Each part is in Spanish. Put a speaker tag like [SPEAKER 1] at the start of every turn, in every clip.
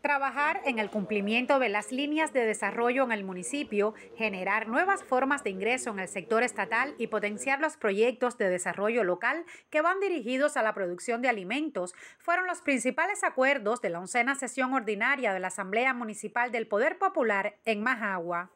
[SPEAKER 1] Trabajar en el cumplimiento de las líneas de desarrollo en el municipio, generar nuevas formas de ingreso en el sector estatal y potenciar los proyectos de desarrollo local que van dirigidos a la producción de alimentos fueron los principales acuerdos de la oncena sesión ordinaria de la Asamblea Municipal del Poder Popular en Majagua.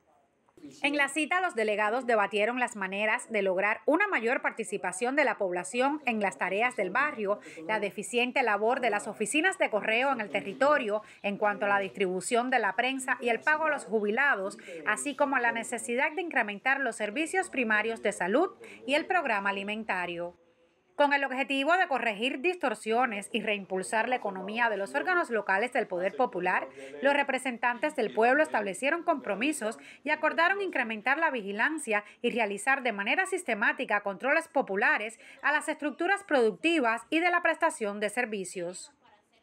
[SPEAKER 1] En la cita, los delegados debatieron las maneras de lograr una mayor participación de la población en las tareas del barrio, la deficiente labor de las oficinas de correo en el territorio en cuanto a la distribución de la prensa y el pago a los jubilados, así como la necesidad de incrementar los servicios primarios de salud y el programa alimentario con el objetivo de corregir distorsiones y reimpulsar la economía de los órganos locales del poder popular, los representantes del pueblo establecieron compromisos y acordaron incrementar la vigilancia y realizar de manera sistemática controles populares a las estructuras productivas y de la prestación de servicios.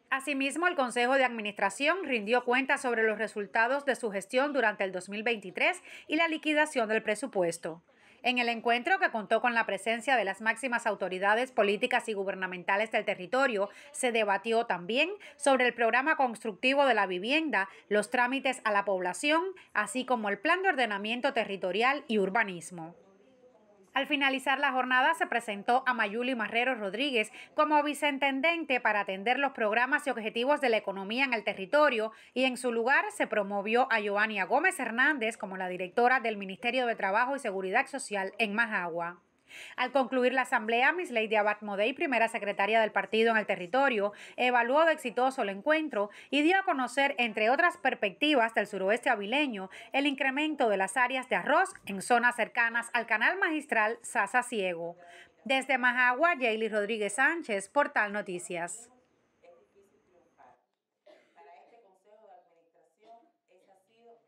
[SPEAKER 1] Asimismo, el Consejo de Administración rindió cuenta sobre los resultados de su gestión durante el 2023 y la liquidación del presupuesto. En el encuentro, que contó con la presencia de las máximas autoridades políticas y gubernamentales del territorio, se debatió también sobre el programa constructivo de la vivienda, los trámites a la población, así como el plan de ordenamiento territorial y urbanismo. Al finalizar la jornada se presentó a Mayuli Marrero Rodríguez como viceintendente para atender los programas y objetivos de la economía en el territorio y en su lugar se promovió a Joania Gómez Hernández como la directora del Ministerio de Trabajo y Seguridad Social en Majagua. Al concluir la asamblea, Miss Lady Abad Modey, primera secretaria del partido en el territorio, evaluó de exitoso el encuentro y dio a conocer, entre otras perspectivas del suroeste avileño, el incremento de las áreas de arroz en zonas cercanas al canal magistral Sasa Ciego. Desde Majagua, Jaylee Rodríguez Sánchez, Portal Noticias.